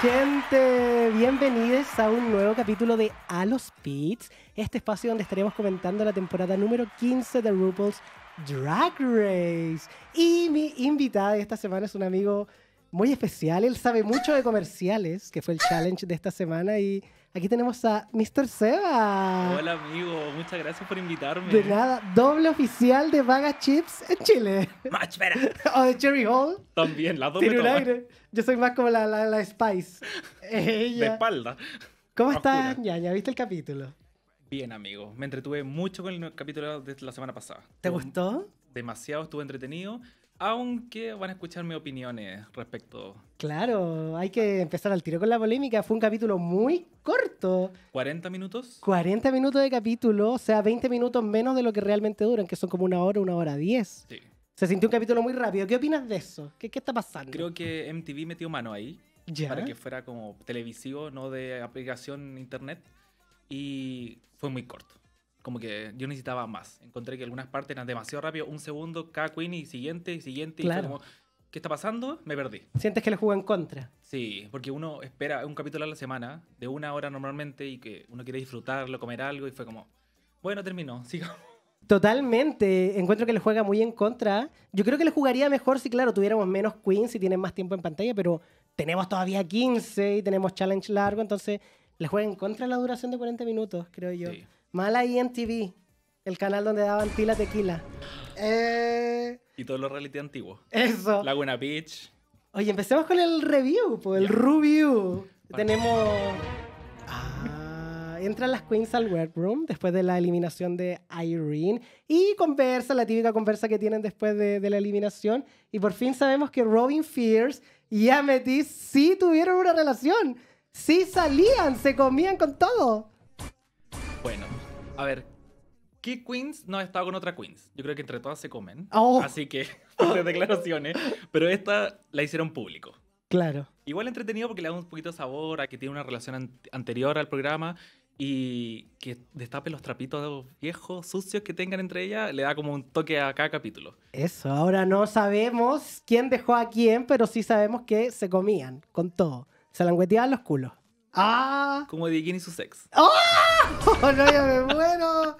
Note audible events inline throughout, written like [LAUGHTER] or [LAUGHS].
gente, bienvenidos a un nuevo capítulo de A los Pits, este espacio donde estaremos comentando la temporada número 15 de RuPaul's Drag Race. Y mi invitada de esta semana es un amigo muy especial, él sabe mucho de comerciales, que fue el challenge de esta semana y Aquí tenemos a Mr. Seba. Hola, amigo. Muchas gracias por invitarme. De nada. Doble oficial de Vaga Chips en Chile. Más espera. [LAUGHS] o de Cherry Hall. También, la doble. Tiene un aire. Yo soy más como la, la, la Spice. [LAUGHS] De espalda. ¿Cómo estás, ya ¿Viste el capítulo? Bien, amigo. Me entretuve mucho con el capítulo de la semana pasada. ¿Te gustó? Demasiado. Estuve entretenido aunque van a escuchar mis opiniones respecto. Claro, hay que empezar al tiro con la polémica. Fue un capítulo muy corto. ¿40 minutos? 40 minutos de capítulo, o sea, 20 minutos menos de lo que realmente duran, que son como una hora, una hora diez. Sí. Se sintió un capítulo muy rápido. ¿Qué opinas de eso? ¿Qué, qué está pasando? Creo que MTV metió mano ahí. ¿Ya? Para que fuera como televisivo, no de aplicación internet. Y fue muy corto como que yo necesitaba más. Encontré que algunas partes eran demasiado rápido, un segundo, cada queen y siguiente, y siguiente. Y fue como, ¿qué está pasando? Me perdí. ¿Sientes que le jugó en contra? Sí, porque uno espera un capítulo a la semana, de una hora normalmente, y que uno quiere disfrutarlo, comer algo, y fue como, bueno, terminó, [LAUGHS] Totalmente, encuentro que le juega muy en contra. Yo creo que le jugaría mejor si, claro, tuviéramos menos queens y tienen más tiempo en pantalla, pero tenemos todavía 15 y tenemos challenge largo, entonces le juega en contra la duración de 40 minutos, creo yo. Sí. Mala ahí el canal donde daban pila tequila. Eh. Y todos los reality antiguos. Eso. Laguna Beach. Oye, empecemos con el review, pues, el review. Tenemos. Ah, entran las queens al workroom después de la eliminación de Irene y conversa, la típica conversa que tienen después de, la eliminación. Y por fin sabemos que Robin Fierce y Amethyst sí tuvieron una relación. Sí salían, se comían con todo. Bueno, a ver. ¿Qué queens no ha estado con otra queens? Yo creo que entre todas se comen. Oh. Así que, [LAUGHS] por declaraciones. Pero esta la hicieron público. Claro. Igual entretenido porque le da un poquito de sabor a que tiene una relación anterior al programa y que destape los trapitos viejos, sucios que tengan entre ellas, le da como un toque a cada capítulo. Eso, ahora no sabemos quién dejó a quién, pero sí sabemos que se comían con todo. Se langueteaban los culos. ¡Ah! Como de y su sex. ¡Ah! [LAUGHS] No, ya me muero.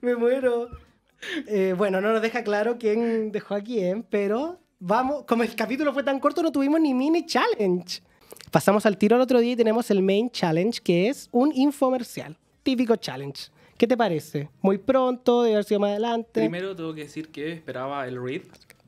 me muero. Eh, bueno, no nos deja claro quién dejó a quién, pero vamos, como el capítulo fue tan corto, no tuvimos ni mini challenge. Pasamos al tiro al otro día y tenemos el main challenge, que es un infomercial. Típico challenge. ¿Qué te parece? Muy pronto, debe haber sido más adelante. Primero tengo que decir que esperaba el read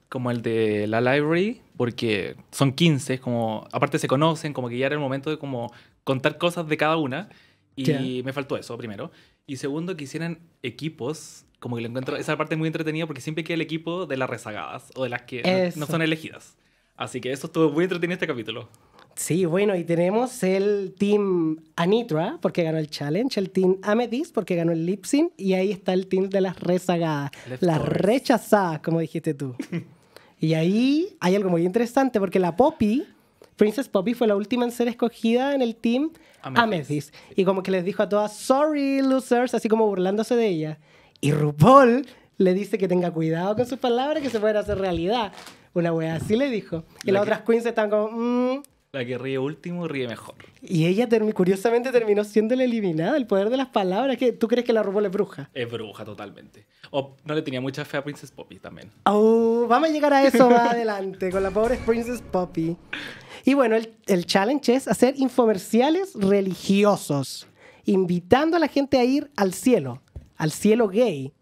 como el de la library, porque son 15, como, aparte se conocen, como que ya era el momento de como contar cosas de cada una. Y me faltó eso, primero. Y segundo, que hicieran equipos, como que lo encuentro, esa parte es muy entretenida porque siempre queda el equipo de las rezagadas o de las que no son elegidas. Así que eso estuvo muy entretenido este capítulo. Sí, bueno, y tenemos el Team Anitra, porque ganó el Challenge, el Team Amethyst, porque ganó el Lip y ahí está el Team de las rezagadas, las rechazadas, como dijiste tú. [LAUGHS] y ahí hay algo muy interesante, porque la Poppy Princess Poppy fue la última en ser escogida en el team a Y como que les dijo a todas, sorry, losers, así como burlándose de ella. Y RuPaul le dice que tenga cuidado con sus palabras, que se pueden hacer realidad. Una wea así le dijo. Y las otras queens están como, mm". La que ríe último ríe mejor. Y ella curiosamente terminó siendo la eliminada, el poder de las palabras. que ¿Tú crees que la RuPaul es bruja? Es bruja totalmente. O no le tenía mucha fe a Princess Poppy también. Oh, vamos a llegar a eso más [LAUGHS] adelante con la pobre Princess Poppy. Y bueno, el, el challenge es hacer infomerciales religiosos, invitando a la gente a ir al cielo, al cielo gay,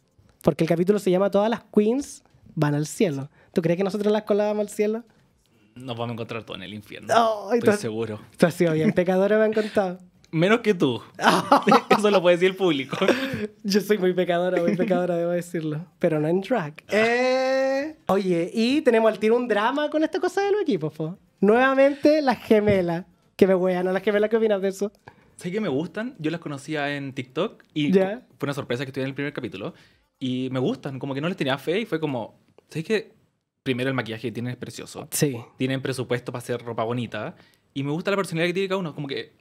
porque el capítulo se llama Todas las queens van al cielo. ¿Tú crees que nosotros las colábamos al cielo? Nos vamos a encontrar todo en el infierno. Estoy seguro. Tú has sido bien pecadora, me han contado. [LAUGHS] Menos que tú. [LAUGHS] Eso lo puede decir el público. [LAUGHS] Yo soy muy pecadora, muy pecadora, debo decirlo. Pero no en drag. Ah. Eh, oye, y tenemos al tiro un drama con esta cosa de los equipos, po. Nuevamente las gemelas. Que me wean a las gemelas, ¿qué opinas de eso? Sé que me gustan, yo las conocía en TikTok y fue una sorpresa que estuve en el primer capítulo. Y me gustan, como que no les tenía fe y fue como, sé que primero el maquillaje que tienen es precioso. Sí. Tienen presupuesto para hacer ropa bonita. Y me gusta la personalidad que tiene cada uno. Como que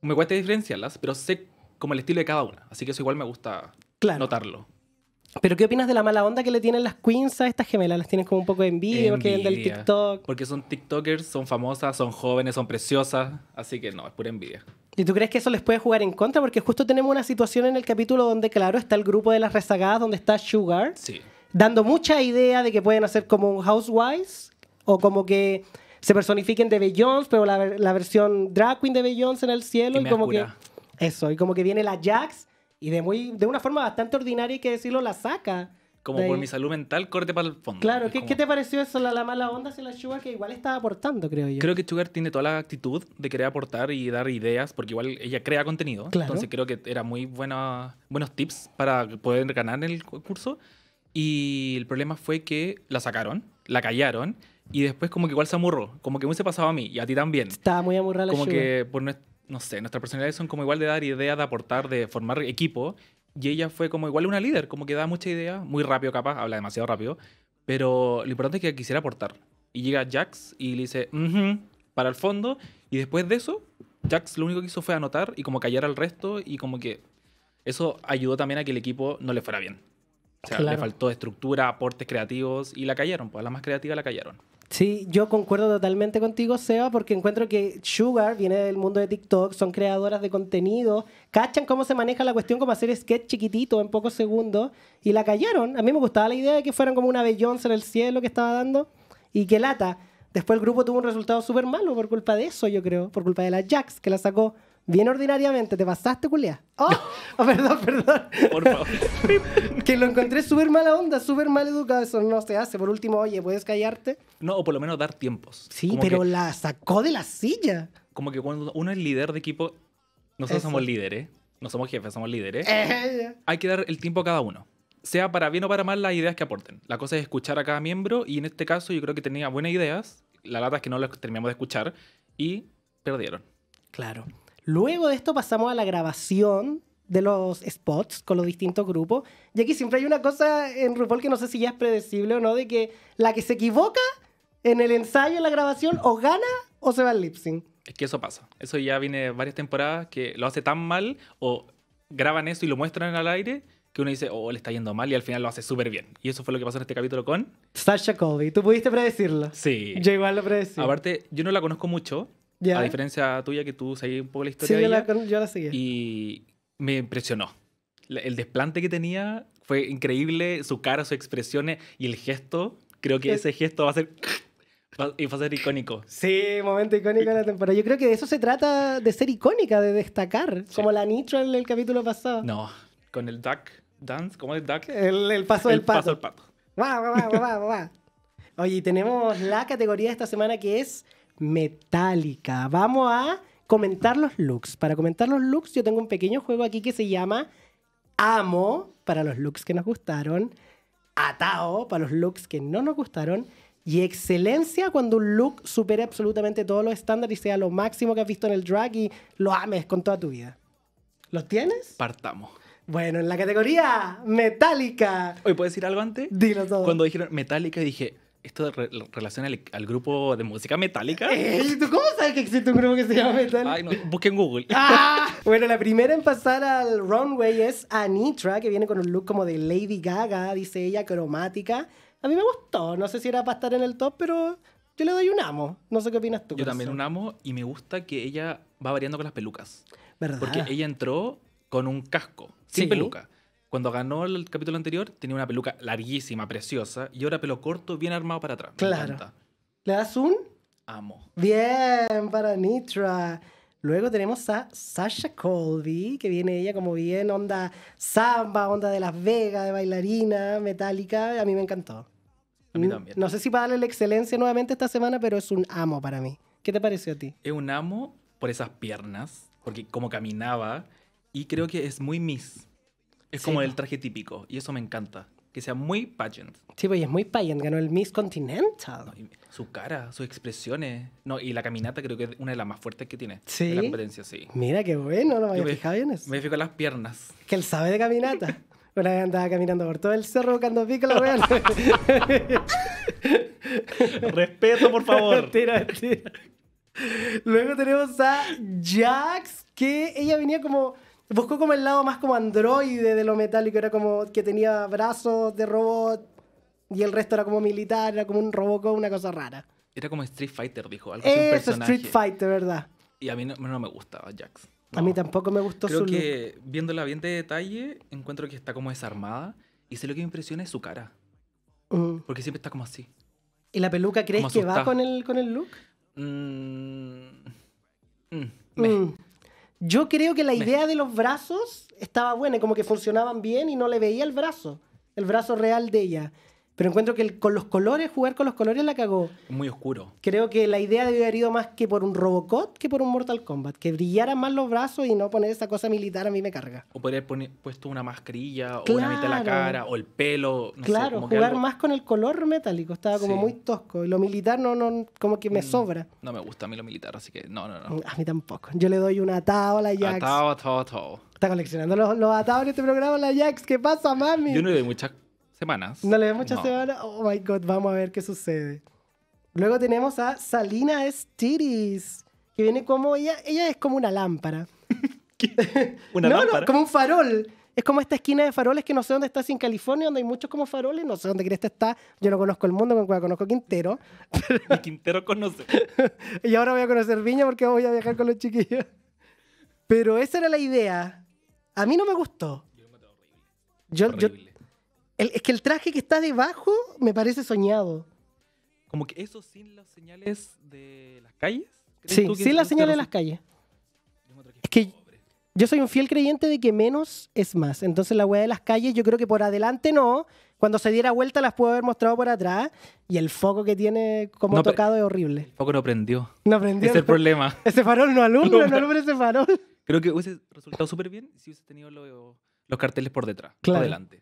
me cuesta diferenciarlas, pero sé como el estilo de cada una. Así que eso igual me gusta claro. notarlo. Pero ¿qué opinas de la mala onda que le tienen las queens a estas gemelas? Las tienes como un poco de envidia, porque vienen del TikTok. Porque son TikTokers, son famosas, son jóvenes, son preciosas. Así que no, es pura envidia. ¿Y tú crees que eso les puede jugar en contra? Porque justo tenemos una situación en el capítulo donde, claro, está el grupo de las rezagadas, donde está Sugar. Sí. Dando mucha idea de que pueden hacer como un Housewives o como que se personifiquen de Beyoncé, pero la, versión drag queen de Beyoncé en el cielo. Y, como que. Eso, y como que viene la Jax y de, muy, de una forma bastante ordinaria, y que decirlo, la saca. Como por mi salud mental, corte para el fondo. Claro, ¿qué, ¿qué te pareció eso, la, mala onda hacia la Sugar que igual estaba aportando, creo yo? Creo que Sugar tiene toda la actitud de querer aportar y dar ideas, porque igual ella crea contenido. Entonces creo que era muy buena, buenos tips para poder ganar el curso. Y el problema fue que la sacaron, la callaron, y después como que igual se amurró, como que muy se pasaba a mí y a ti también. Estaba muy amurrada la Como que por, no sé, nuestras personalidades son como igual de dar ideas, de aportar, de formar equipo. Y ella fue como igual una líder, como que da mucha idea, muy rápido capaz, habla demasiado rápido. Pero lo importante es que quisiera aportar. Y llega Jax y le dice, para el fondo. Y después de eso, Jax lo único que hizo fue anotar y como callar al resto. Y como que eso ayudó también a que el equipo no le fuera bien. O sea, le faltó estructura, aportes creativos y la callaron, pues a la más creativa la callaron. Sí, yo concuerdo totalmente contigo, Seba, porque encuentro que Sugar viene del mundo de TikTok, son creadoras de contenido, cachan cómo se maneja la cuestión como hacer sketch chiquitito en pocos segundos y la callaron. A mí me gustaba la idea de que fueran como una Beyoncé en el cielo que estaba dando y que lata. Después el grupo tuvo un resultado súper malo por culpa de eso, yo creo, por culpa de la Jax, que la sacó bien ordinariamente, te pasaste, culia. Oh, [LAUGHS] perdón, perdón. Por favor. [LAUGHS] que lo encontré súper mala onda, súper mal educado. Eso no se hace. Por último, oye, ¿puedes callarte? No, o por lo menos dar tiempos. Sí, pero la sacó de la silla. Como que cuando uno es líder de equipo, nosotros somos líderes, no somos jefes, somos líderes. Eh, Hay que dar el tiempo a cada uno. Sea para bien o para mal las ideas que aporten. La cosa es escuchar a cada miembro y en este caso yo creo que tenía buenas ideas. La lata es que no las terminamos de escuchar y perdieron. Claro. Luego de esto pasamos a la grabación de los spots con los distintos grupos. Y aquí siempre hay una cosa en RuPaul que no sé si ya es predecible o no, de que la que se equivoca en el ensayo, en la grabación, o gana o se va al lip sync. Es que eso pasa. Eso ya viene varias temporadas que lo hace tan mal o graban eso y lo muestran al aire que uno dice, oh, le está yendo mal y al final lo hace súper bien. Y eso fue lo que pasó en este capítulo con... Sasha Colby. Tú pudiste predecirlo. Sí. Yo igual lo predecí. Aparte, yo no la conozco mucho, a diferencia tuya, que tú seguías un poco la historia. Sí, yo, la, yo Y me impresionó. El desplante que tenía fue increíble, su cara, sus expresiones y el gesto. Creo que ese gesto va a ser. [LAUGHS] Y va a ser icónico. Sí, momento icónico de la temporada. Yo creo que de eso se trata, de ser icónica, de destacar. Como la Nitro en el capítulo pasado. No, con el duck dance, ¿cómo es el duck? El, paso del pato. El paso del pato. Va, Oye, tenemos la categoría de esta semana que es metálica. Vamos a comentar los looks. Para comentar los looks, yo tengo un pequeño juego aquí que se llama Amo para los looks que nos gustaron, Atao para los looks que no nos gustaron y Excelencia cuando un look supere absolutamente todos los estándares y sea lo máximo que has visto en el drag y lo ames con toda tu vida. ¿Los tienes? Partamos. Bueno, en la categoría metálica. Hoy puedes decir algo antes. Dilo todo. Cuando dijeron metálica dije, esto relaciona al, grupo de música metálica. ¿Eh? ¿Tú cómo sabes que existe un grupo que se llama metal? Ay, no, busquen Google. Ah. [LAUGHS] bueno, la primera en pasar al runway es Anitra, que viene con un look como de Lady Gaga, dice ella, cromática. A mí me gustó, no sé si era para estar en el top, pero yo le doy un amo. No sé qué opinas tú. Yo también un amo y me gusta que ella va variando con las pelucas. ¿Verdad? Porque ella entró con un casco, sin peluca. Cuando ganó el capítulo anterior, tenía una peluca larguísima, preciosa, y ahora pelo corto, bien armado para atrás. Claro. ¿Le das un? Amo. Bien, para Nitra. Luego tenemos a Sasha Colby, que viene ella como bien onda samba, onda de Las Vegas, de bailarina, metálica. A mí me encantó. A mí también. No sé si va a darle la excelencia nuevamente esta semana, pero es un amo para mí. ¿Qué te pareció a ti? Es un amo por esas piernas, porque como caminaba, y creo que es muy Miss. Es como el traje típico y eso me encanta. Que sea muy pageant. Sí, pues es muy pageant. Ganó el Miss Continental. su cara, sus expresiones. No, y la caminata creo que es una de las más fuertes que tiene. Sí. la competencia, sí. Mira qué bueno, no me había eso. Me fijo en las piernas. Que él sabe de caminata. [LAUGHS] Una vez andaba caminando por todo el cerro buscando pico la weón. [LAUGHS] Respeto, por favor. Tira, tira. Luego tenemos a Jax, que ella venía como Buscó como el lado más como androide de lo metálico, era como que tenía brazos de robot y el resto era como militar, era como un Robocop, una cosa rara. Era como Street Fighter, dijo. Algo así, Eso, Street Fighter, ¿verdad? Y a mí no, me gustaba Jax. A mí tampoco me gustó Creo que look. viéndola bien de detalle, encuentro que está como desarmada. Y sé lo que me impresiona es su cara. Mm. Porque siempre está como así. ¿Y la peluca crees que va con el, con el look? Mm. Mm. mm. Yo creo que la idea de los brazos estaba buena, como que funcionaban bien y no le veía el brazo, el brazo real de ella. Pero encuentro que con los colores, jugar con los colores la cagó. Muy oscuro. Creo que la idea debe haber ido más que por un Robocop que por un Mortal Kombat. Que brillaran más los brazos y no poner esa cosa militar a mí me carga. O podría poner puesto una mascarilla o una mitad de la cara o el pelo. claro, jugar más con el color metálico. Estaba como muy tosco. Y lo militar no, no, como que me mm, sobra. No me gusta a mí lo militar, así que no, no, no. A mí tampoco. Yo le doy un atado a la Jax. Atado, atado, atado. Está coleccionando los, los atados en este programa la Jax. ¿Qué pasa, mami? Yo no le doy muchas semanas. No le veo muchas semanas. Oh my god, vamos a ver qué sucede. Luego tenemos a Salina Stiris, que viene como ella, ella es como una lámpara. [LAUGHS] [LAUGHS] ¿Una no, lámpara? No, como un farol. Es como esta esquina de faroles que no sé dónde está, sin en California, donde hay muchos como faroles, no sé dónde Cresta está. Yo no conozco el mundo, conozco Quintero. Y [LAUGHS] Quintero conoce. y ahora voy a conocer Viña porque voy a viajar con los chiquillos. Pero esa era la idea. A mí no me gustó. Yo, yo, es que el traje que está debajo me parece soñado. Como que eso sin las señales de las calles. Sí, sin las este señales de las calles. Es que yo soy un fiel creyente de que menos es más. Entonces la weá de las calles, yo creo que por adelante no. Cuando se diera vuelta las puedo haber mostrado por atrás. Y el foco que tiene como tocado es horrible. El foco no prendió. No prendió. Es el problema. [LAUGHS] Ese farol no alumbra, no alumbra ese farol. Creo que hubiese resultado súper bien si hubiese tenido los carteles por detrás, claro. adelante.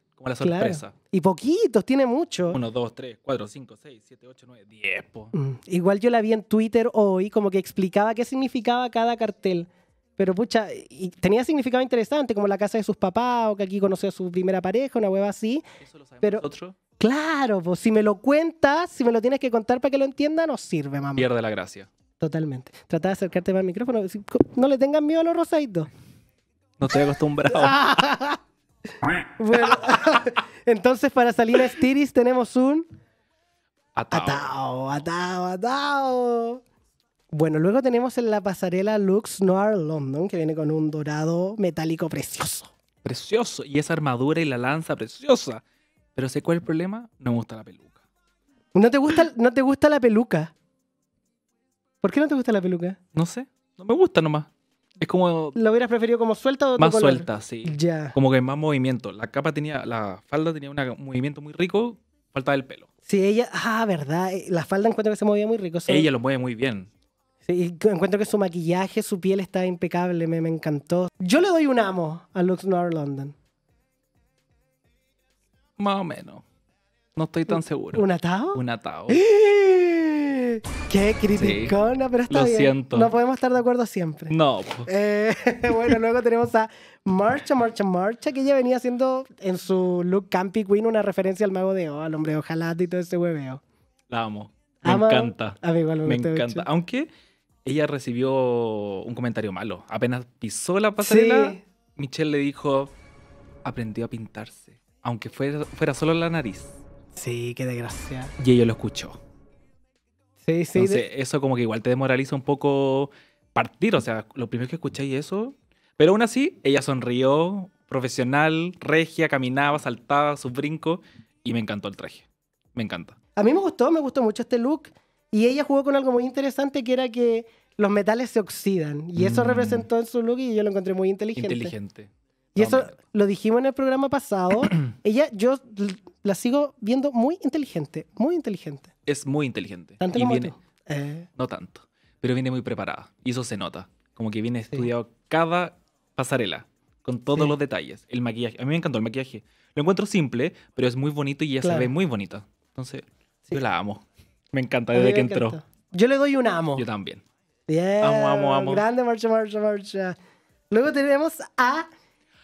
Y poquitos, tiene mucho. Uno, dos, tres, cuatro, cinco, seis, siete, ocho, nueve, diez. Mm. Igual yo la vi en Twitter hoy, como que explicaba qué significaba cada cartel. Pero pucha, y tenía significado interesante, como la casa de sus papás, o que aquí conoció a su primera pareja, una hueva así. pero, Claro, pues si me lo cuentas, si me lo tienes que contar para que lo entienda, no sirve, mamá. Pierde la gracia. Totalmente. Trata de acercarte al micrófono. No le tengan miedo a los rosaditos. No estoy acostumbrado. [LAUGHS] bueno, [LAUGHS] entonces para salir a Stiris tenemos un... Atao. Atao, atao, Bueno, luego tenemos en la pasarela Lux Noir London, que viene con un dorado metálico precioso. Precioso. Y esa armadura y la lanza preciosa. Pero sé cuál es el problema, no me gusta la peluca. ¿No te gusta, no te gusta la peluca? ¿Por qué no te gusta la peluca? No sé, no me gusta nomás. Es como. lo hubieras preferido como suelta o Más suelta, sí. Ya. Como que más movimiento. La capa tenía. La falda tenía un movimiento muy rico, falta el pelo. Sí, ella. Ah, verdad. Eh, la falda encuentro que se movía muy rico. sí. Ella lo mueve muy bien. Sí, encuentro que su maquillaje, su piel está impecable, me, encantó. Yo le doy un amo a Lux Noir London. Más o menos. No estoy tan seguro. ¿Un atao? Un [GASPS] [GASPS] ¡eh! Qué criticona, pero está lo siento. No podemos estar de acuerdo siempre. No. Eh, [LAUGHS] bueno, luego tenemos a Marcha, Marcha, Marcha, que ella venía haciendo en su look Campy Queen una referencia al mago de O, al hombre ojalá y todo ese hueveo. La amo. Me encanta. A mí igual me, encanta. Aunque ella recibió un comentario malo. Apenas pisó la pasarela, Michelle le dijo, aprendió a pintarse, aunque fuera, fuera solo la nariz. Sí, qué desgracia. Y ella lo escuchó. Sí, eso como que igual te desmoraliza un poco partir. O sea, lo primero que escucháis eso. Pero aún así, ella sonrió, profesional, regia, caminaba, saltaba, sus brincos. Y me encantó el traje. Me encanta. A mí me gustó, me gustó mucho este look. Y ella jugó con algo muy interesante que era que los metales se oxidan. Y eso mm. representó en su look y yo lo encontré muy inteligente. Inteligente. Y eso lo dijimos en el programa pasado. [CLEARS THROAT] ella, yo la sigo viendo muy inteligente, muy inteligente es muy inteligente. ¿Tanto viene, eh. No tanto, pero viene muy preparada. Y eso se nota. Como que viene estudiado cada pasarela, con todos los detalles. El maquillaje. A mí me encantó el maquillaje. Lo encuentro simple, pero es muy bonito y ya se ve muy bonita. Entonces, yo la amo. Me encanta desde que entró. Yo le doy un amo. Yo también. ¡Bien! Amo, amo, amo. Grande marcha, marcha, marcha. Luego tenemos a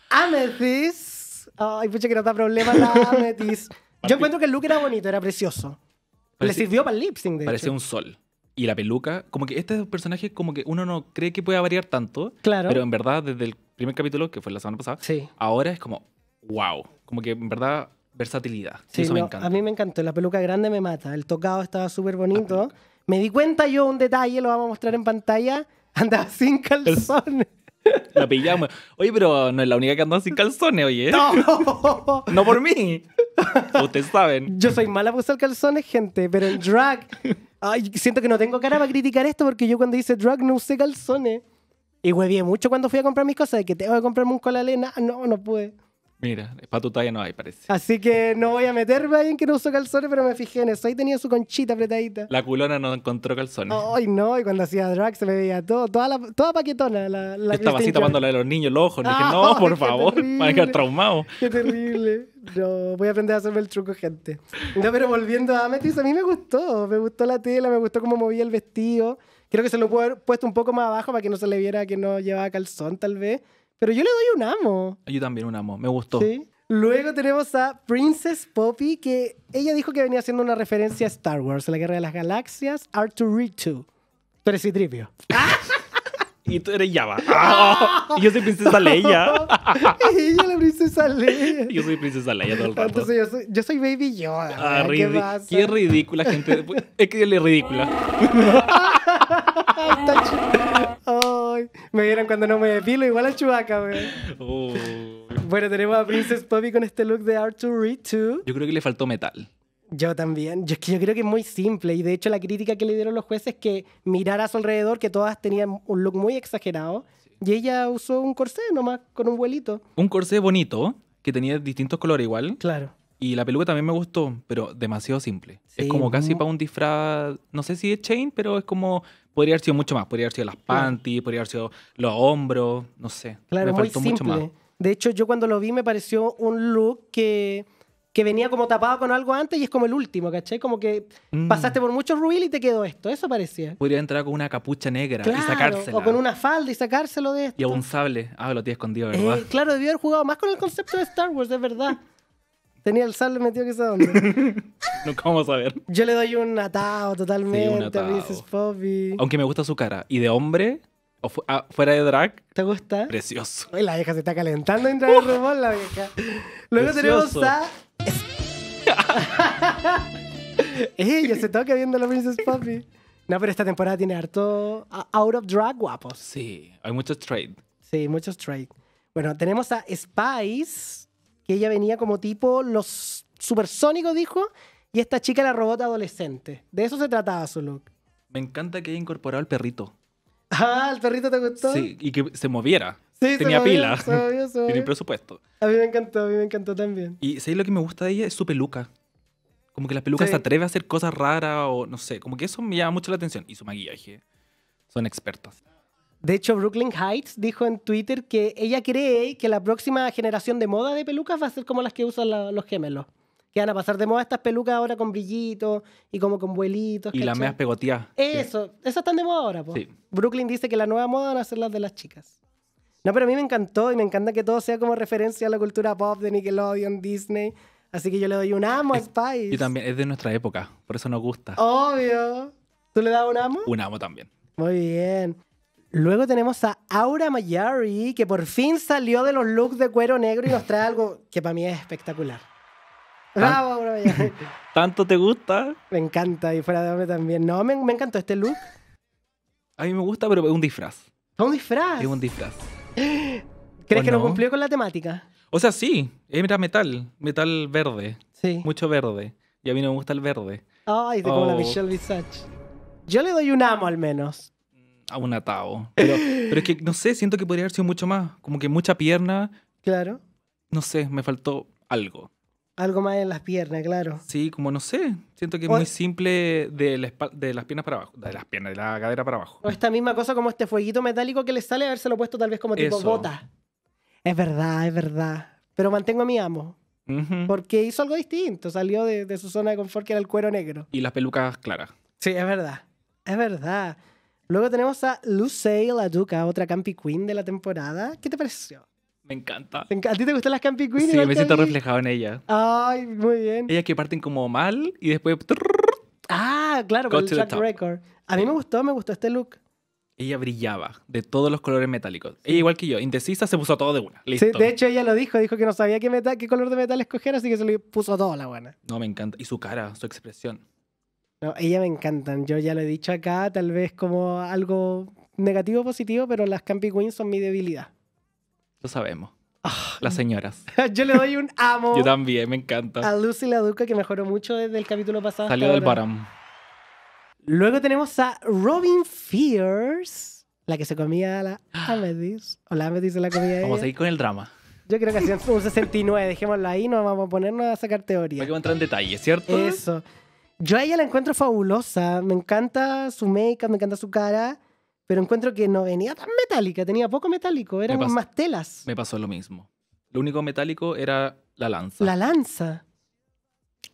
Amethyst. Ay, pucha que no da problema la [LAUGHS] Amethyst. Yo encuentro que el look era bonito, era precioso. Le sirvió para el lip sync, Parece un sol. Y la peluca, como que este es un personaje como que uno no cree que pueda variar tanto. Claro. Pero en verdad, desde el primer capítulo, que fue la semana pasada, sí. ahora es como, wow. Como que en verdad, versatilidad. Sí, eso me encanta. A mí me encantó. La peluca grande me mata. El tocado estaba súper bonito. Me di cuenta yo un detalle, lo vamos a mostrar en pantalla. [LAUGHS] Andaba sin calzones. [LAUGHS] La pijama. Oye, pero no es la única que anda sin calzones, oye. No, [LAUGHS] no por mí. Ustedes saben. Yo soy mala por usar calzones, gente, pero el drag. Ay, siento que no tengo cara para criticar esto porque yo cuando hice drag no usé calzones. Y huevié mucho cuando fui a comprar mis cosas, de que tengo que comprarme un colalena. Ah, no, no pude. Mira, para tu talla no hay, parece. Así que no voy a meterme ahí en que no uso calzones, pero me fijé en eso. Ahí tenía su conchita apretadita. La culona no encontró calzones. Ay, no, y cuando hacía drag se me veía todo, toda, la, toda paquetona. La, la estaba así tapándole a los niños los ojos. no, ah, [LAUGHS] por favor, Para que quedar traumado. Qué terrible. No, voy a aprender a hacerme el truco, gente. No, pero volviendo a Metis, a mí me gustó. Me gustó la tela, me gustó cómo movía el vestido. Creo que se lo puedo puesto un poco más abajo para que no se le viera que no llevaba calzón, tal vez pero yo le doy un amo. Yo también un amo, me gustó. Sí. Luego tenemos a Princess Poppy, que ella dijo que venía haciendo una referencia a Star Wars, la Guerra de las Galaxias, r 2 Read 2 Pero es tripio. [LAUGHS] y tú eres Yaba. Ah, y yo soy princesa Leia. [LAUGHS] Ella la princesa Leia. Yo soy princesa Leia todo el rato. Entonces yo soy, yo soy Baby Yoda. Ah, ¿Qué, pasa? qué ridícula, gente. Es que es ridícula. [LAUGHS] Está me dieron cuando no me depilo, igual a Chubaca, Bueno, tenemos a Princess Poppy con este look de art to read, 2 Yo creo que le faltó metal. Yo también. Yo, creo que es muy simple. Y de hecho, la crítica que le dieron los jueces es que mirar a su alrededor, que todas tenían un look muy exagerado. Y ella usó un corsé nomás, con un vuelito. Un corsé bonito, que tenía distintos colores igual. Claro. Y la peluca también me gustó, pero demasiado simple. es como casi para un disfraz, no sé si es chain, pero es como, podría haber sido mucho más. Podría haber sido las panties, podría haber sido los hombros, no sé. Claro, me faltó muy simple. mucho más. De hecho, yo cuando lo vi me pareció un look que, que venía como tapado con algo antes y es como el último, ¿cachai? Como que mm. pasaste por muchos rubil y te quedó esto, eso parecía. Podría entrar con una capucha negra y sacársela. O con una falda y sacárselo de esto. Y un sable. Ah, lo tiene escondido, eh, ¿verdad? claro, debió haber jugado más con el concepto de Star Wars, es verdad. Tenía el sal metido que sé dónde. [LAUGHS] Nunca vamos a ver. Yo le doy un atado totalmente a Poppy. Aunque me gusta su cara. Y de hombre, ah, fuera de drag. ¿Te gusta? Precioso. la vieja se está calentando entre el la vieja. Luego tenemos a. [LAUGHS] Ella se toca viendo a la princesa Poppy. No, pero esta temporada tiene harto out of drag guapos. Sí, hay muchos trade. Sí, muchos trade. Bueno, tenemos a Spice que ella venía como tipo los supersónicos, dijo, y esta chica la robot adolescente. De eso se trataba su look. Me encanta que haya incorporado al perrito. Ah, ¿el perrito te gustó? Sí, y que se moviera. Sí, Tenía se pila. [LAUGHS] Tenía presupuesto. A mí me encantó, a mí me encantó también. Y ¿sabes lo que me gusta de ella? Es su peluca. Como que las pelucas se atreve a hacer cosas raras o no sé. Como que eso me llama mucho la atención. Y su maquillaje. Son expertos. De hecho, Brooklyn Heights dijo en Twitter que ella cree que la próxima generación de moda de pelucas va a ser como las que usan los gemelos. Que van a pasar de moda estas pelucas ahora con brillitos y como con vuelitos. Y las meas pegotías. Eso, esas están de moda ahora. Po. Brooklyn dice que la nueva moda van a ser las de las chicas. No, pero a mí me encantó y me encanta que todo sea como referencia a la cultura pop de Nickelodeon, Disney. Así que yo le doy un amo a Spice. Y también, es de nuestra época, por eso nos gusta. Obvio. ¿Tú le das un amo? Un amo también. Muy bien. Luego tenemos a Aura Mayari, que por fin salió de los looks de cuero negro y nos trae algo que para mí es espectacular. ¡Bravo, Aura Mayari! [LAUGHS] ¿Tanto te gusta? Me encanta, y fuera de hombre también. No, me, encantó este look. A mí me gusta, pero es un disfraz. ¿Es un disfraz? Es un disfraz. [GASPS] ¿Crees que no? cumplió con la temática? O sea, sí, era metal, metal verde. Sí. Mucho verde. Y a mí no me gusta el verde. Ay, de como la oh. Michelle Visage. Yo le doy un amo al menos a un atado. Pero, es que, no sé, siento que podría haber sido mucho más. Como que mucha pierna. Claro. No sé, me faltó algo. Algo más en las piernas, claro. Sí, como no sé. Siento que es muy simple de, las piernas para abajo. De las piernas, de la cadera para abajo. O esta misma cosa como este fueguito metálico que le sale, habérselo puesto tal vez como tipo bota. Es verdad, es verdad. Pero mantengo a mi amo. Porque hizo algo distinto. Salió de, de su zona de confort que era el cuero negro. Y las pelucas claras. Sí, es verdad. Es verdad. Luego tenemos a Lucille, la Duca, otra Campy Queen de la temporada. ¿Qué te pareció? Me encanta. ¿A ti te gustan las Campy Queen? Sí, me siento reflejado en ella. Ay, muy bien. Ellas que parten como mal y después. Ah, claro, con el record. A mí me gustó, me gustó este look. Ella brillaba de todos los colores metálicos. Ella, igual que yo, indecisa, se puso todo de una. de hecho, ella lo dijo, dijo que no sabía qué, metal, qué color de metal escoger, así que se lo puso todo la buena. No, me encanta. Y su cara, su expresión. No, ella me encantan. Yo ya lo he dicho acá, tal vez como algo negativo o positivo, pero las Campy Queens son mi debilidad. Lo sabemos. Ah, las mm. señoras. [LAUGHS] Yo le doy un amo. [LAUGHS] Yo también, me encanta. A Lucy la Duca, que mejoró mucho desde el capítulo pasado. Salió del Param. Luego tenemos a Robin Fears, la que se comía a la [GASPS] Amethyst. O la Amethyst la comía Vamos a seguir con el drama. Yo creo que hacían un 69, dejémoslo ahí, no vamos a ponernos a sacar teoría. Hay que entrar en detalle, ¿cierto? Eso. Yo a ella la encuentro fabulosa. Me encanta su make me encanta su cara. Pero encuentro que no venía tan metálica. Tenía poco metálico. Eran más telas. Me pasó lo mismo. Lo único metálico era la lanza. La lanza.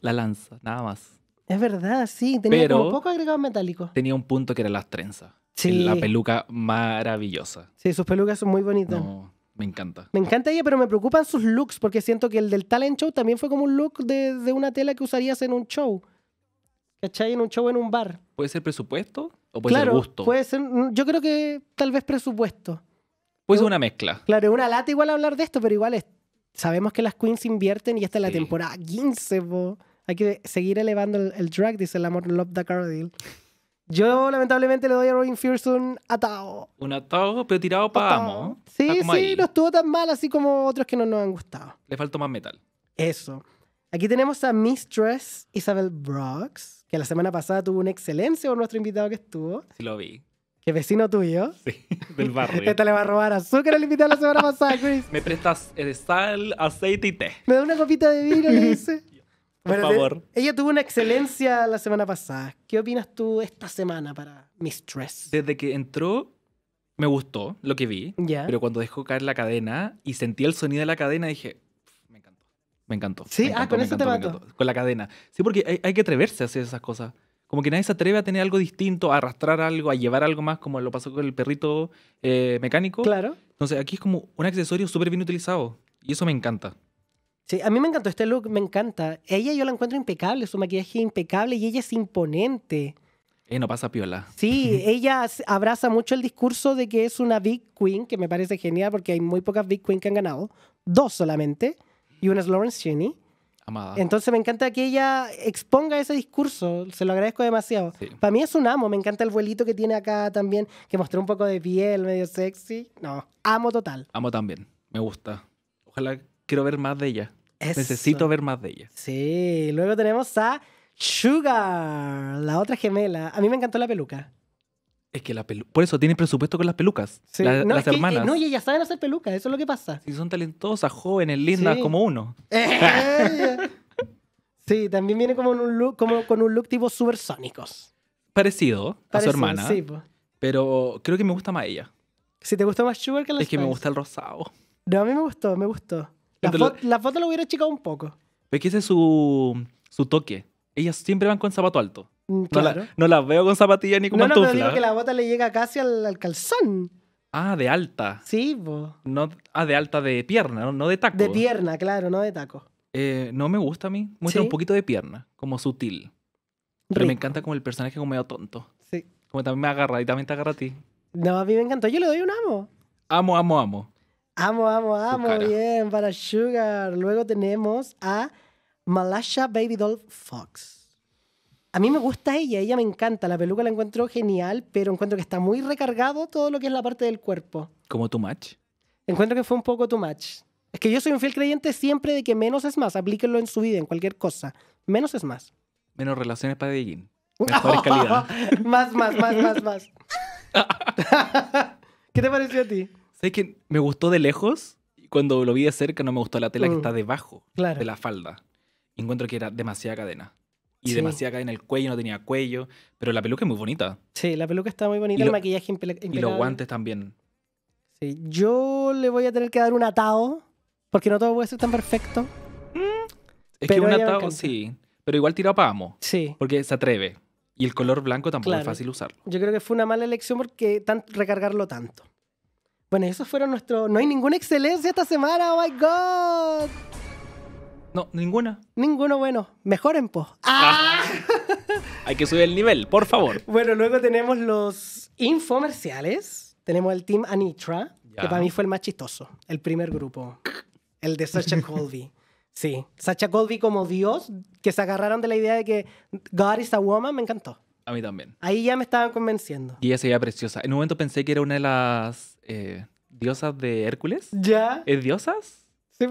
La lanza, nada más. Es verdad, sí. Tenía como poco agregado metálico. Tenía un punto que eran las trenzas. Sí. La peluca maravillosa. Sí, sus pelucas son muy bonitas. No, me encanta. Me encanta ella, pero me preocupan sus looks porque siento que el del talent show también fue como un look de, de una tela que usarías en un show. ¿cachai? En un show en un bar. ¿Puede ser presupuesto o puede ser gusto? Puede ser, mm, yo creo que tal vez presupuesto. Puede ser una mezcla. Claro, una lata igual hablar de esto, pero igual sabemos que las queens invierten y esta es la temporada 15, po. Hay que seguir elevando el, drag, dice el amor Love the deal. Yo lamentablemente le doy a Robin Fierce un atado. Un atado, pero tirado para amo. Sí, sí, no estuvo tan mal así como otros que no nos han gustado. Le faltó más metal. Eso. Aquí tenemos a Mistress Isabel Brooks que la semana pasada tuvo una excelencia con nuestro invitado que estuvo. Sí, lo vi. Que vecino tuyo. Sí, del barrio. [LAUGHS] Esta le va a robar azúcar al invitado la semana pasada, [LAUGHS] Chris. Me prestas eh, sal, aceite y té. Me da una copita de vino, le dice. [LAUGHS] Por favor. ella tuvo una excelencia la semana pasada. ¿Qué opinas tú esta semana para Mistress? Desde que entró, me gustó lo que vi. Pero cuando dejó caer la cadena y sentí el sonido de la cadena, dije, me encantó. Sí, ah, con eso Con la cadena. Sí, porque hay, que atreverse a hacer esas cosas. Como que nadie se atreve a tener algo distinto, a arrastrar algo, a llevar algo más, como lo pasó con el perrito eh, mecánico. Claro. Entonces, aquí es como un accesorio súper bien utilizado. Y eso me encanta. Sí, a mí me encantó este look, me encanta. Ella yo la encuentro impecable, su maquillaje impecable y ella es imponente. Eh, no pasa piola. Sí, [LAUGHS] ella abraza mucho el discurso de que es una Big Queen, que me parece genial porque hay muy pocas Big Queen que han ganado, dos solamente y una es Lawrence Cheney. Amada. Entonces me encanta que ella exponga ese discurso, se lo agradezco demasiado. Para mí es un amo, me encanta el vuelito que tiene acá también, que mostró un poco de piel, medio sexy. No, amo total. Amo también, me gusta. Ojalá quiero ver más de ella. Necesito ver más de ella. Sí, luego tenemos a Sugar, la otra gemela. A mí me encantó la peluca. Es que la Por eso tienen presupuesto con las pelucas. las eh, hermanas. no, y ellas saben hacer pelucas, eso es lo que pasa. Si son talentosas, jóvenes, lindas como uno. Eh. sí, también viene como, un look, con un look tipo supersónicos. Parecido, a su hermana. Pero creo que me gusta más ella. Si te gusta más Sugar que la Es que me gusta el rosado. No, a mí me gustó, me gustó. La, foto la foto lo hubiera chicado un poco. es que ese es su toque. Ellas siempre van con zapato alto. Mm, no, la, las veo con zapatillas ni con no, No, digo que la bota le llega casi al, calzón. Ah, de alta. Sí, pues. No, ah, de alta de pierna, no, de taco. De pierna, claro, no de taco. Eh, no me gusta a mí. Muestra un poquito de pierna, como sutil. Pero me encanta como el personaje como medio tonto. Sí. Como también me agarra y también te agarra a ti. No, a mí me encantó. Yo le doy un amo. Amo, amo, amo. Amo, amo, amo. Bien, para Sugar. Luego tenemos a Malasha Baby Doll Fox a mí me gusta ella, ella me encanta, la peluca la encuentro genial, pero encuentro que está muy recargado todo lo que es la parte del cuerpo. ¿Como too much? Encuentro que fue un poco too much. Es que yo soy un fiel creyente siempre de que menos es más, aplíquenlo en su vida, en cualquier cosa. Menos es más. Menos relaciones para [LAUGHS] Mejor calidad. [LAUGHS] más, más, más, más, más. [LAUGHS] ¿Qué te pareció a ti? Sé que me gustó de lejos cuando lo vi de cerca no me gustó la tela que mm. está debajo de la falda. Encuentro que era demasiada cadena y demasiada en el cuello, no tenía cuello. Pero la peluca es muy bonita. Sí, la peluca está muy bonita, el maquillaje impecable. Y los guantes también. Sí, yo le voy a tener que dar un atado, porque no todo puede ser tan perfecto. Mm. Es que un atado, sí. Pero igual tirado para amo. Sí. Porque se atreve. Y el color blanco tampoco es fácil usarlo. Yo creo que fue una mala elección porque recargarlo tanto. Bueno, esos fueron nuestros. No hay ninguna excelencia esta semana, oh my god. No, ninguna. Ninguno bueno. Mejor en ¡Ah! [LAUGHS] Hay que subir el nivel, por favor. Bueno, luego tenemos los infomerciales. Tenemos el Team Anitra, que para mí fue el más chistoso. El primer grupo. El de Sacha [LAUGHS] Colby. Sí, Sacha Colby como Dios, que se agarraron de la idea de que God is a woman, me encantó. A mí también. Ahí ya me estaban convenciendo. Y esa ya preciosa. En un momento pensé que era una de las eh, diosas de Hércules. ¿Ya? ¿Es diosas? Sí,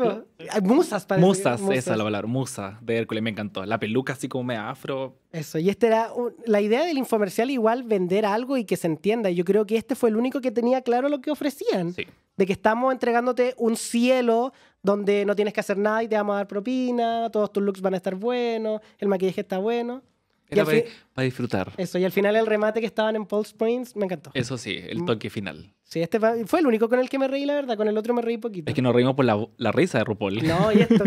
musas para Musas, esa la palabra, musa de Hércules, me encantó. La peluca así como me afro. Eso, y esta era la idea del infomercial igual vender algo y que se entienda. Yo creo que este fue el único que tenía claro lo que ofrecían. De que estamos entregándote un cielo donde no tienes que hacer nada y te vamos a dar propina, todos tus looks van a estar buenos, el maquillaje está bueno. Era para, disfrutar. Eso, y al final el remate que estaban en Paul Springs me encantó. Eso sí, el mm. toque final. Sí, este fue el único con el que me reí, la verdad. Con el otro me reí poquito. Es que nos reímos por la, risa de RuPaul. No, y esto.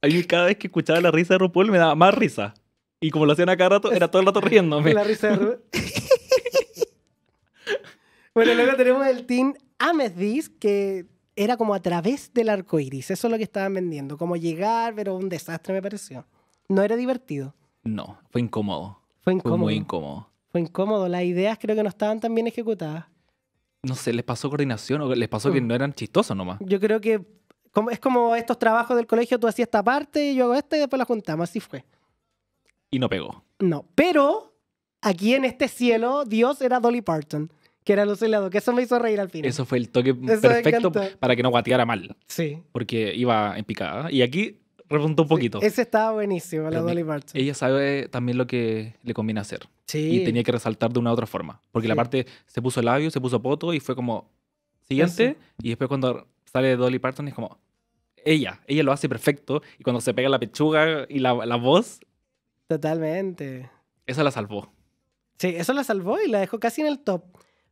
A [LAUGHS] mí cada vez que escuchaba la risa de RuPaul me daba más risa. Y como lo hacían a cada rato, era todo el rato riéndome. la risa de RuPaul. [LAUGHS] bueno, luego tenemos el team Amethyst, que era como a través del arco iris. Eso es lo que estaban vendiendo. Como llegar, pero un desastre me pareció. No era divertido. No, fue incómodo. Fue incómodo. Fue muy incómodo. Fue incómodo. Las ideas creo que no estaban tan bien ejecutadas no sé, les pasó coordinación o les pasó que mm. no eran chistosos nomás. Yo creo que como, es como estos trabajos del colegio, tú hacías esta parte, y yo hago esta y después la juntamos, así fue. Y no pegó. No, pero aquí en este cielo Dios era Dolly Parton, que era el helado que eso me hizo reír al final. Eso fue el toque perfecto para que no guateara mal. Sí. Porque iba en picada. Y aquí repuntó un poquito. ese estaba buenísimo, la Dolly Parton. Ella sabe también lo que le conviene hacer. Sí. Y tenía que resaltar de una u otra forma. Porque la parte se puso el labio, se puso poto y fue como siguiente. Y después cuando sale Dolly Parton es como ella, ella lo hace perfecto. Y cuando se pega la pechuga y la, la voz. Totalmente. Esa la salvó. Sí, eso la salvó y la dejó casi en el top.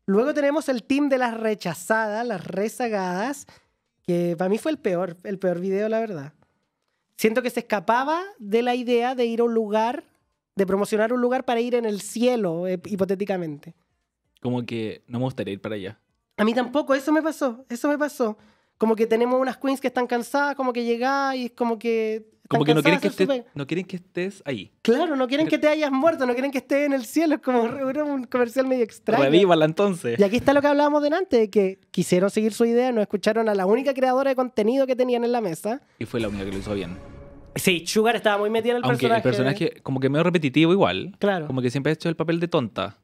Luego tenemos el team de las rechazadas, las rezagadas, que para mí fue el peor, el peor video, la verdad siento que se escapaba de la idea de ir a un lugar, de promocionar un lugar para ir en el cielo, eh, hipotéticamente. Como que no me gustaría ir para allá. A mí tampoco, eso me pasó, eso me pasó. Como que tenemos unas queens que están cansadas, como que llegáis, como que como que no quieren que, estés, no quieren que estés ahí. Claro, no quieren que te hayas muerto, no quieren que estés en el cielo. Es como un comercial medio extraño. Revívala entonces. Y aquí está lo que hablábamos delante, que quisieron seguir su idea, no escucharon a la única creadora de contenido que tenían en la mesa. Y fue la única que lo hizo bien. Sí, Sugar estaba muy metida en el Aunque personaje. el personaje como que medio repetitivo igual. Claro. Como que siempre ha hecho el papel de tonta.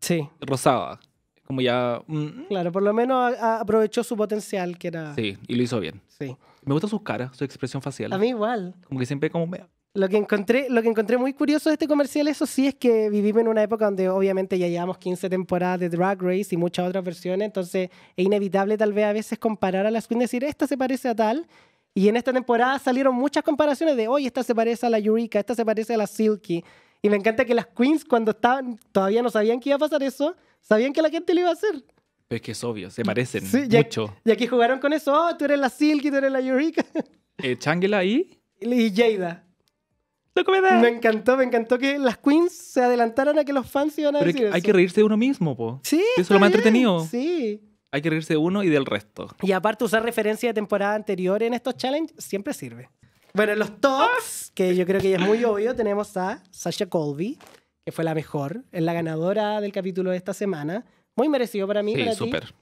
Sí. Rosada. Como ya... Mm, claro, por lo menos aprovechó su potencial que era... Sí, y lo hizo bien. Sí. Me gusta sus caras, su expresión facial. A mí igual. Como que siempre como Lo que, encontré, lo que encontré muy curioso de este comercial, eso sí, es que vivimos en una época donde obviamente ya llevamos 15 temporadas de Drag Race y muchas otras versiones, entonces es inevitable tal vez a veces comparar a las queens y decir, esta se parece a tal, y en esta temporada salieron muchas comparaciones de, oye, esta se parece a la Eureka, esta se parece a la Silky. Y me encanta que las queens cuando estaban, todavía no sabían que iba a pasar eso, sabían que la gente lo iba a hacer es que es obvio, se mm, parecen mucho. Y aquí jugaron con eso. Oh, tú eres la Silky, tú eres la Eureka. [LAUGHS] Eh, Changela y. Y Jada. Me encantó, me encantó que las queens se adelantaran a que los fans iban a Pero decir hay que reírse de uno mismo, po. Sí. Eso es lo más entretenido. Sí. Hay que reírse de uno y del resto. Y aparte, usar referencia de temporada anterior en estos challenges siempre sirve. Bueno, en los tops, que yo creo que ya es muy obvio, tenemos a Sasha Colby, que fue la mejor, es la ganadora del capítulo de esta semana. Muy merecido para mí. Sí, súper.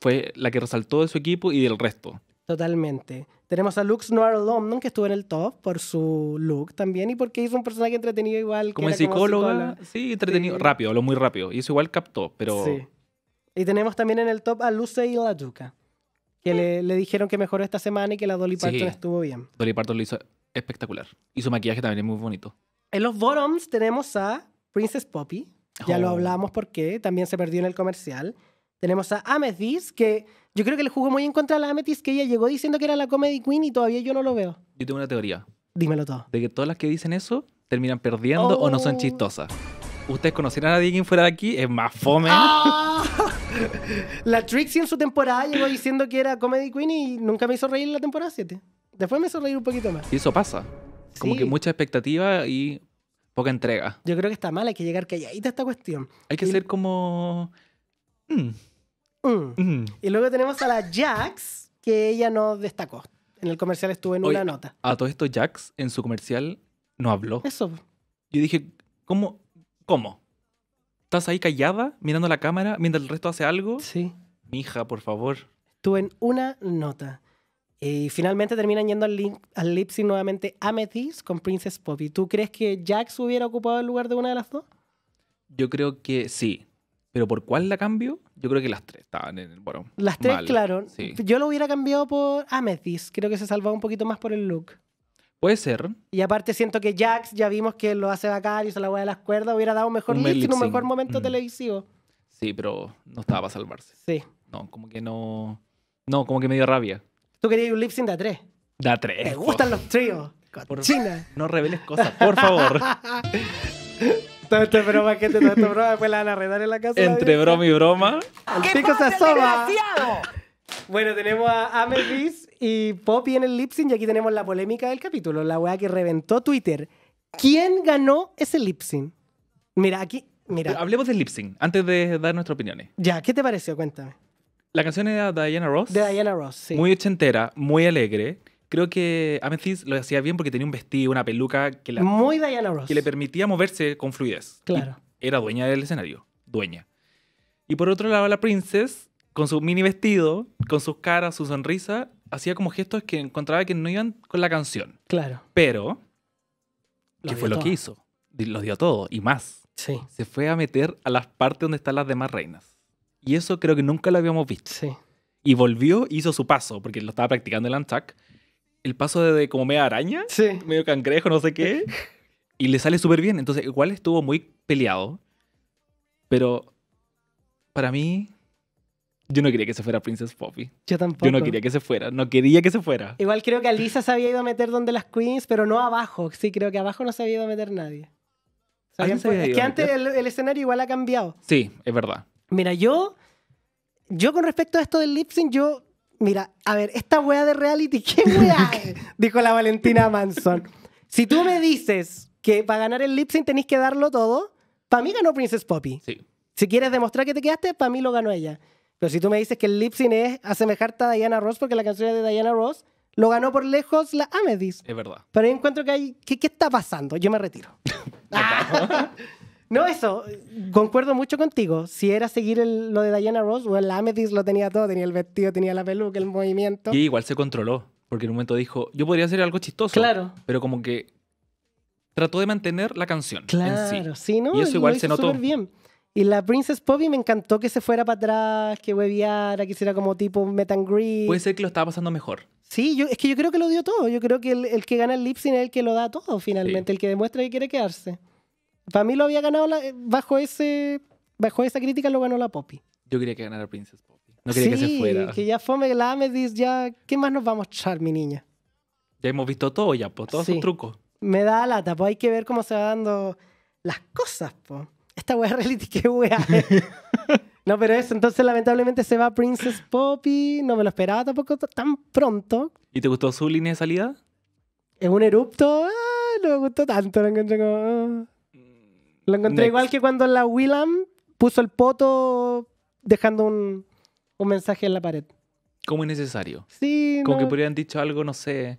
Fue la que resaltó de su equipo y del resto. Totalmente. Tenemos a Lux Noir que estuvo en el top por su look también y porque hizo un personaje entretenido igual. Como que psicóloga, como Sí, entretenido. Rápido, lo muy rápido. Y eso igual captó, pero. Sí. Y tenemos también en el top a Luce y la Duca, que le, dijeron que mejoró esta semana y que la Dolly Parton estuvo bien. Dolly Parton lo hizo espectacular. Y su maquillaje también es muy bonito. En los bottoms tenemos a Princess Poppy, ya lo oh. hablamos porque también se perdió en el comercial. Tenemos a Amethyst, que yo creo que le jugó muy en contra a la Amethyst, que ella llegó diciendo que era la Comedy Queen y todavía yo no lo veo. Yo tengo una teoría. Dímelo todo. De que todas las que dicen eso terminan perdiendo o no son oh. chistosas. Ustedes conocieran a alguien fuera de aquí, es más fome. Ah. [LAUGHS] la Trixie en su temporada llegó diciendo que era Comedy Queen y nunca me hizo reír en la temporada 7. Después me hizo reír un poquito más. Y eso pasa. Como que mucha expectativa y Poca entrega. Yo creo que está mal, hay que llegar calladita a esta cuestión. Hay que ser como... Mm, mm. Mm". Y luego tenemos a la Jax, que ella no destacó. En el comercial estuvo en una nota. A, todo esto, Jax en su comercial no habló. Eso. Yo dije, ¿cómo? ¿Cómo? ¿Estás ahí callada, mirando la cámara, mientras el resto hace algo? Sí. Mija, por favor. Estuvo en una nota. Y finalmente terminan yendo al, al nuevamente Amethyst con Princess Poppy. ¿Tú crees que Jax hubiera ocupado el lugar de una de las dos? Yo creo que sí. ¿Pero por cuál la cambio? Yo creo que las tres estaban en el bueno, Las tres, claro. Yo lo hubiera cambiado por Amethyst. Creo que se salvaba un poquito más por el look. Puede ser. Y aparte siento que Jax, ya vimos que lo hace y se la hueá de las cuerdas, hubiera dado un mejor un mejor momento mm. televisivo. Sí, pero no estaba para salvarse. Sí. No, como que no... No, como que me dio rabia. Quería querías un lip sync de a tres. De a tres. Te gustan los tríos. Por China. [LAUGHS] No reveles cosas, por favor. [LAUGHS] Todo esta broma que te toda esta broma después la van a redar en la casa. Entre broma y broma. El chico se Bueno, tenemos a Amethyst y Poppy en el lip sync y aquí tenemos la polémica del capítulo, la weá que reventó Twitter. ¿Quién ganó ese lip sync? Mira, aquí, mira. hablemos del lip sync antes de dar nuestras opiniones. Ya, ¿qué te pareció? Cuéntame. La canción era de Diana Ross. De Diana Ross, sí. Muy ochentera, muy alegre. Creo que Amethyst lo hacía bien porque tenía un vestido, una peluca que, la, muy Diana Ross. que le permitía moverse con fluidez. Claro. era dueña del escenario, dueña. Y por otro lado, la Princess, con su mini vestido, con sus caras, su sonrisa, hacía como gestos que encontraba que no iban con la canción. Claro. Pero, ¿qué fue lo que hizo? Los dio todo y más. Sí. Se fue a meter a las partes donde están las demás reinas. Y eso creo que nunca lo habíamos visto. Y volvió, hizo su paso, porque lo estaba practicando el Antac. El paso de, como media araña, medio cangrejo, no sé qué. [LAUGHS] y le sale súper bien. Entonces, igual estuvo muy peleado. Pero para mí, yo no quería que se fuera Princess Poppy. Yo tampoco. Yo no quería que se fuera. No quería que se fuera. Igual creo que Alisa se había ido a meter donde las queens, pero no abajo. Sí, creo que abajo no se había ido a meter nadie. que antes el, escenario igual ha cambiado. Sí, es verdad. Mira, yo, yo con respecto a esto del lip sync, yo, mira, a ver, esta wea de reality, [LAUGHS] ¿qué wea? [LAUGHS] Dijo la Valentina Manson. Si tú me dices que para ganar el lip sync tenéis que darlo todo, para mí ganó Princess Poppy. Sí. Si quieres demostrar que te quedaste, para mí lo ganó ella. Pero si tú me dices que el lip sync es asemejarte a Diana Ross porque la canción es de Diana Ross, lo ganó por lejos la Amethyst. Es verdad. Pero yo encuentro que hay. ¿Qué, qué está pasando? Yo me retiro. [LAUGHS] No, eso, concuerdo mucho contigo. Si era seguir lo de Diana Ross, O la Amethyst lo tenía todo, tenía el vestido, tenía la peluca, el movimiento. Y igual se controló, porque en un momento dijo, yo podría hacer algo chistoso. Claro. Pero como que trató de mantener la canción claro, sí. ¿no? Y eso igual se notó. bien. Y la Princess Poppy me encantó que se fuera para atrás, que hueviara, que hiciera como tipo Green. Puede ser que lo estaba pasando mejor. Sí, yo, es que yo creo que lo dio todo. Yo creo que el, que gana el lip es el que lo da todo finalmente, el que demuestra que quiere quedarse. Para mí lo había ganado eh, bajo ese bajo esa crítica lo ganó la Poppy. Yo quería que ganara Princess Poppy. No quería sí, que se fuera. ya fue, la Amethyst, ya... ¿Qué más nos va a mostrar, mi niña? Ya hemos visto todo ya, pues, todos sus trucos. Me da lata, pues hay que ver cómo se van dando las cosas, po. Esta wea reality, [LAUGHS] qué weá. no, pero eso, entonces lamentablemente se va Princess Poppy, no me lo esperaba tampoco tan pronto. ¿Y te gustó su línea de salida? Es un erupto, ah, no me gustó tanto, lo encontré como... Ah. Lo encontré igual que cuando la Willam puso el poto dejando un, mensaje en la pared. Como innecesario. Sí. Como que podrían dicho algo, no sé.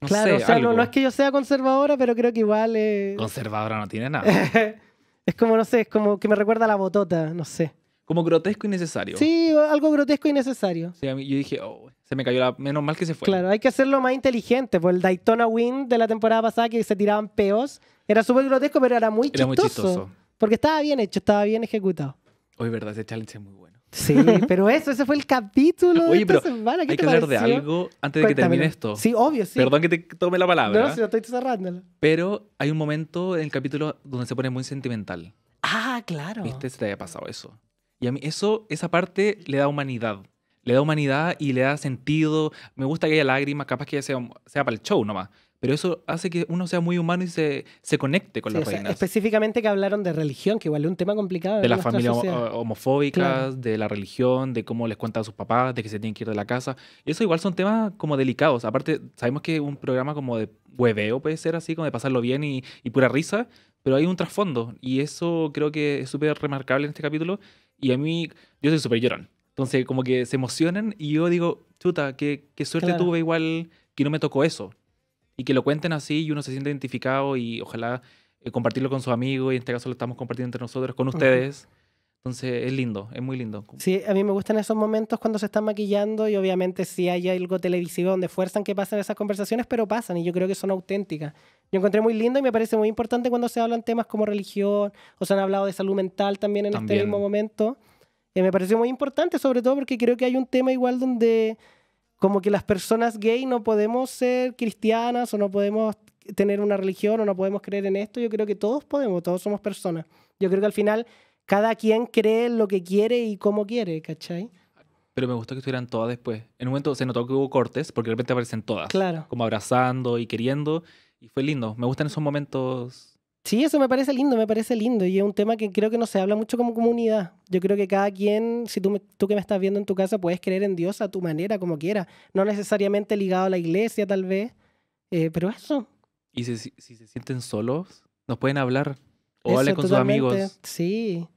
claro, o no, es que yo sea conservadora, pero creo que igual. Es... Conservadora no tiene nada. [LAUGHS] es como, no sé, es como que me recuerda a la botota, no sé. Como grotesco y necesario. Sí, algo grotesco y necesario. Sí, yo dije, oh, se me cayó la. Menos mal que se fue. Claro, hay que hacerlo más inteligente. Por pues el Daytona Win de la temporada pasada que se tiraban peos, era súper grotesco, pero era muy, chistoso, Porque estaba bien hecho, estaba bien ejecutado. Hoy, verdad, ese challenge es muy bueno. Sí, [LAUGHS] pero eso, ese fue el capítulo Oye, de esta pero hay que hablar de algo antes de que termine esto. Sí, obvio, sí. Perdón que te tome la palabra. No, si estoy cerrándolo. Pero hay un momento en el capítulo donde se pone muy sentimental. Ah, claro. ¿Viste? Se te había pasado eso. Y a mí eso, esa parte le da humanidad. Le da humanidad y le da sentido. Me gusta que haya lágrimas, capaz que sea, sea para el show nomás pero eso hace que uno sea muy humano y se, se conecte con los las específicamente que hablaron de religión, que igual es un tema complicado. De las familias homofóbicas, de la religión, de cómo les cuentan a sus papás, de que se tienen que ir de la casa. Eso igual son temas como delicados. Aparte, sabemos que un programa como de hueveo puede ser así, como de pasarlo bien y, pura risa, pero hay un trasfondo y eso creo que es súper remarcable en este capítulo. Y a mí, yo soy súper llorón. Entonces, como que se emocionan y yo digo, chuta, qué, suerte tuve igual que no me tocó eso y que lo cuenten así y uno se siente identificado y ojalá eh, compartirlo con sus amigos y en este caso lo estamos compartiendo entre nosotros, con ustedes. Entonces es lindo, es muy lindo. Sí, a mí me gustan esos momentos cuando se están maquillando y obviamente si sí hay algo televisivo donde fuerzan que pasen esas conversaciones, pero pasan y yo creo que son auténticas. Yo encontré muy lindo y me parece muy importante cuando se hablan temas como religión o se han hablado de salud mental también en este mismo momento. Y eh, me pareció muy importante, sobre todo porque creo que hay un tema igual donde como que las personas gay no podemos ser cristianas o no podemos tener una religión o no podemos creer en esto. Yo creo que todos podemos, todos somos personas. Yo creo que al final cada quien cree lo que quiere y cómo quiere, ¿cachai? Pero me gustó que estuvieran todas después. En un momento se notó que hubo cortes porque de repente aparecen todas. Claro. Como abrazando y queriendo. Y fue lindo. Me gustan esos momentos Sí, eso me parece lindo, me parece lindo. Y es un tema que creo que no se habla mucho como comunidad. Yo creo que cada quien, si tú, tú que me estás viendo en tu casa, puedes creer en Dios a tu manera, como quieras. No necesariamente ligado a la iglesia, tal vez. Eh, pero eso. Y si, se sienten solos, nos pueden hablar. O hablen con sus amigos. Sí.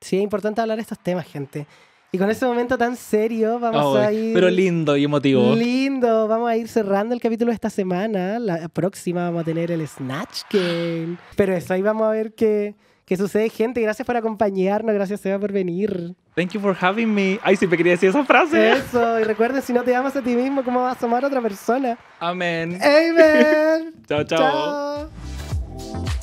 Sí, es importante hablar estos temas, gente. Y con ese momento tan serio, vamos a ir. Pero lindo y emotivo. Lindo. Vamos a ir cerrando el capítulo de esta semana. La próxima vamos a tener el Snatch Game. Pero eso, ahí vamos a ver qué, sucede, gente. Gracias por acompañarnos. Gracias, Seba, por venir. Thank you for having me. Ay, me quería decir esa frase. Eso. Y recuerden, si no te amas a ti mismo, ¿cómo vas a amar a otra persona? Amén. Amén. [LAUGHS] chao. chao.